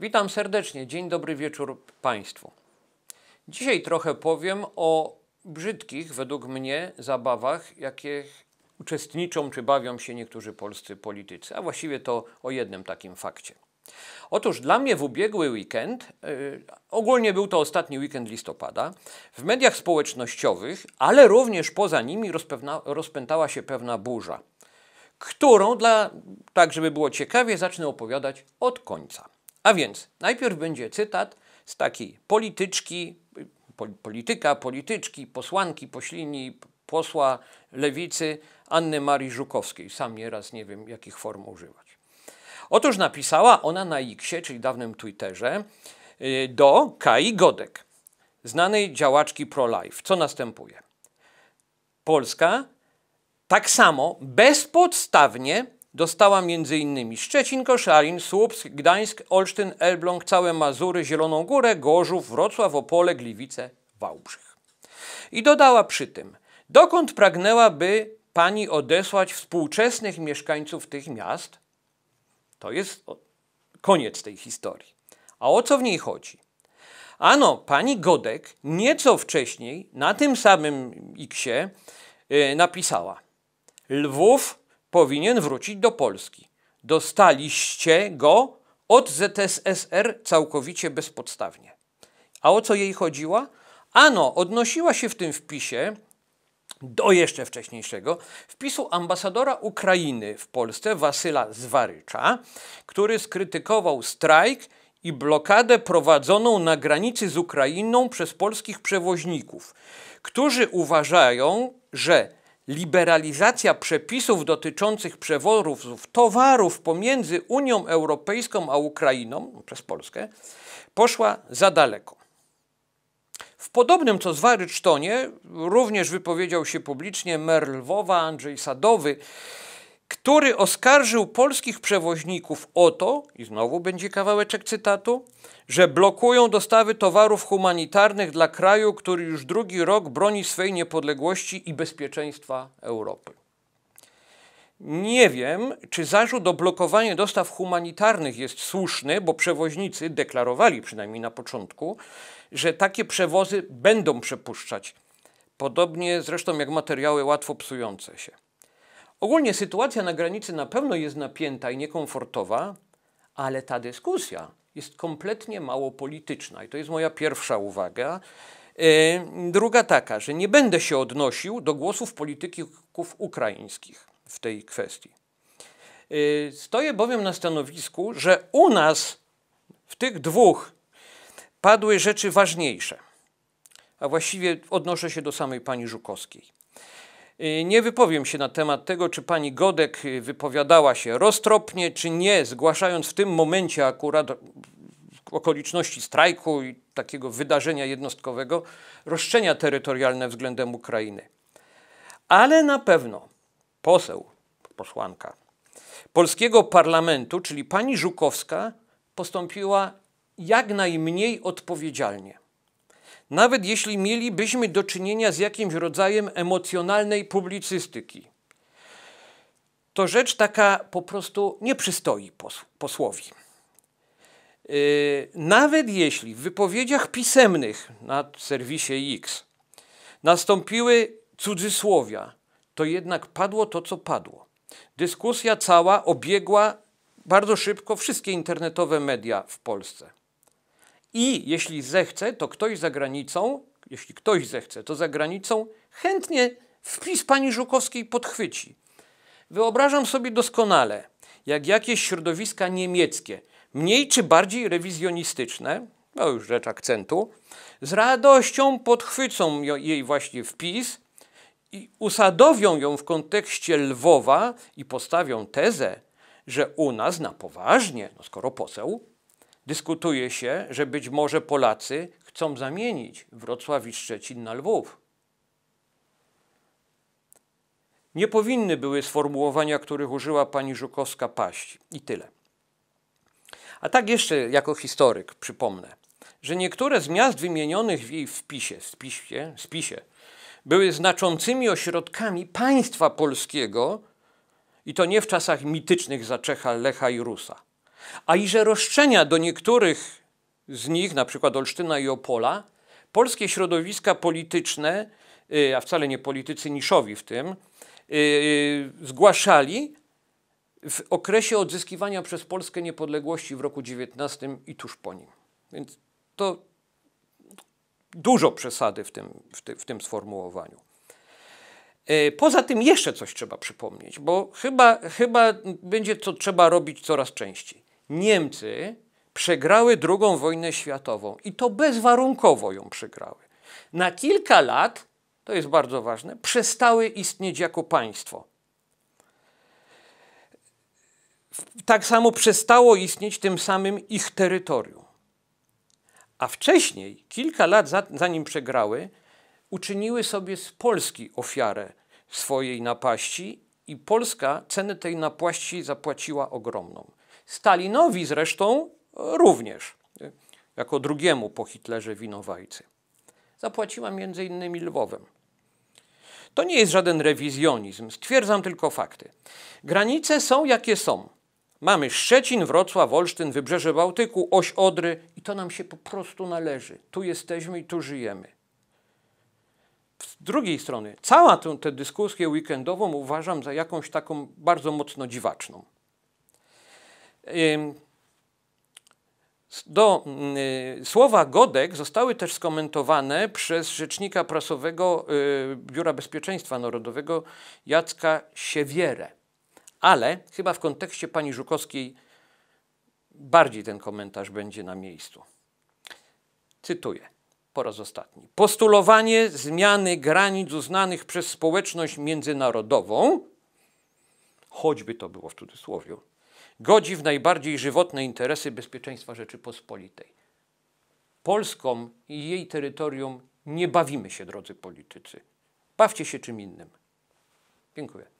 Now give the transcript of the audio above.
Witam serdecznie, dzień dobry wieczór Państwu. Dzisiaj trochę powiem o brzydkich, według mnie, zabawach, jakich uczestniczą czy bawią się niektórzy polscy politycy, a właściwie to o jednym takim fakcie. Otóż dla mnie w ubiegły weekend, yy, ogólnie był to ostatni weekend listopada, w mediach społecznościowych, ale również poza nimi rozpewna, rozpętała się pewna burza, którą, dla, tak żeby było ciekawie, zacznę opowiadać od końca. A więc najpierw będzie cytat z takiej polityczki, pol, polityka, polityczki, posłanki, poślini, posła lewicy Anny Marii Żukowskiej. Sam nieraz nie wiem, jakich form używać. Otóż napisała ona na Xie, czyli dawnym Twitterze, y, do Kai Godek, znanej działaczki pro-life. Co następuje? Polska tak samo bezpodstawnie Dostała m.in. Szczecin, Koszalin, Słupsk, Gdańsk, Olsztyn, Elbląg, całe Mazury, Zieloną Górę, Gorzów, Wrocław, Opole, Gliwice, Wałbrzych. I dodała przy tym, dokąd pragnęłaby pani odesłać współczesnych mieszkańców tych miast? To jest koniec tej historii. A o co w niej chodzi? Ano, pani Godek nieco wcześniej na tym samym Xie y, napisała Lwów powinien wrócić do Polski. Dostaliście go od ZSSR całkowicie bezpodstawnie. A o co jej chodziła? Ano, odnosiła się w tym wpisie do jeszcze wcześniejszego wpisu ambasadora Ukrainy w Polsce Wasyla Zwarycza, który skrytykował strajk i blokadę prowadzoną na granicy z Ukrainą przez polskich przewoźników, którzy uważają, że liberalizacja przepisów dotyczących przeworów towarów pomiędzy Unią Europejską a Ukrainą przez Polskę poszła za daleko. W podobnym co tonie również wypowiedział się publicznie mer Lwowa Andrzej Sadowy, który oskarżył polskich przewoźników o to, i znowu będzie kawałeczek cytatu, że blokują dostawy towarów humanitarnych dla kraju, który już drugi rok broni swej niepodległości i bezpieczeństwa Europy. Nie wiem, czy zarzut o blokowanie dostaw humanitarnych jest słuszny, bo przewoźnicy deklarowali przynajmniej na początku, że takie przewozy będą przepuszczać. Podobnie zresztą jak materiały łatwo psujące się. Ogólnie sytuacja na granicy na pewno jest napięta i niekomfortowa, ale ta dyskusja jest kompletnie mało polityczna i to jest moja pierwsza uwaga. Yy, druga taka, że nie będę się odnosił do głosów polityków ukraińskich w tej kwestii. Yy, stoję bowiem na stanowisku, że u nas w tych dwóch padły rzeczy ważniejsze, a właściwie odnoszę się do samej pani Żukowskiej. Y, nie wypowiem się na temat tego, czy pani Godek y, wypowiadała się roztropnie, czy nie, zgłaszając w tym momencie akurat okoliczności strajku i takiego wydarzenia jednostkowego roszczenia terytorialne względem Ukrainy. Ale na pewno poseł, posłanka polskiego parlamentu, czyli pani Żukowska, postąpiła jak najmniej odpowiedzialnie nawet jeśli mielibyśmy do czynienia z jakimś rodzajem emocjonalnej publicystyki. To rzecz taka po prostu nie przystoi posłowi. Y, nawet jeśli w wypowiedziach pisemnych na serwisie X nastąpiły cudzysłowia, to jednak padło to, co padło. Dyskusja cała obiegła bardzo szybko wszystkie internetowe media w Polsce. I jeśli zechce, to ktoś za granicą, jeśli ktoś zechce, to za granicą chętnie wpis pani Żukowskiej podchwyci. Wyobrażam sobie doskonale, jak jakieś środowiska niemieckie, mniej czy bardziej rewizjonistyczne, no już rzecz akcentu, z radością podchwycą jej właśnie wpis i usadowią ją w kontekście Lwowa i postawią tezę, że u nas na poważnie, no skoro poseł, Dyskutuje się, że być może Polacy chcą zamienić Wrocław i Szczecin na Lwów. Nie powinny były sformułowania, których użyła pani Żukowska paść. I tyle. A tak jeszcze jako historyk przypomnę, że niektóre z miast wymienionych w jej wpisie, spisie, spisie były znaczącymi ośrodkami państwa polskiego i to nie w czasach mitycznych za Czecha, Lecha i Rusa a i że roszczenia do niektórych z nich, na przykład Olsztyna i Opola, polskie środowiska polityczne, y, a wcale nie politycy niszowi w tym, y, y, zgłaszali w okresie odzyskiwania przez Polskę niepodległości w roku 19 i tuż po nim. Więc to dużo przesady w tym, w, ty, w tym sformułowaniu. E, poza tym jeszcze coś trzeba przypomnieć, bo chyba, chyba będzie to trzeba robić coraz częściej. Niemcy przegrały II wojnę światową i to bezwarunkowo ją przegrały. Na kilka lat, to jest bardzo ważne, przestały istnieć jako państwo. Tak samo przestało istnieć tym samym ich terytorium. A wcześniej, kilka lat za, zanim przegrały, uczyniły sobie z Polski ofiarę swojej napaści i Polska cenę tej napaści zapłaciła ogromną. Stalinowi zresztą e, również, e, jako drugiemu po Hitlerze winowajcy. Zapłaciła między innymi Lwowem. To nie jest żaden rewizjonizm, stwierdzam tylko fakty. Granice są jakie są. Mamy Szczecin, Wrocław, Olsztyn, Wybrzeże Bałtyku, oś Odry i to nam się po prostu należy. Tu jesteśmy i tu żyjemy. Z drugiej strony, całą tę, tę dyskusję weekendową uważam za jakąś taką bardzo mocno dziwaczną do y, słowa Godek zostały też skomentowane przez rzecznika prasowego y, Biura Bezpieczeństwa Narodowego Jacka Siewierę. Ale chyba w kontekście pani Żukowskiej bardziej ten komentarz będzie na miejscu. Cytuję po raz ostatni. Postulowanie zmiany granic uznanych przez społeczność międzynarodową, choćby to było w cudzysłowie, godzi w najbardziej żywotne interesy bezpieczeństwa Rzeczypospolitej. Polską i jej terytorium nie bawimy się, drodzy politycy. Bawcie się czym innym. Dziękuję.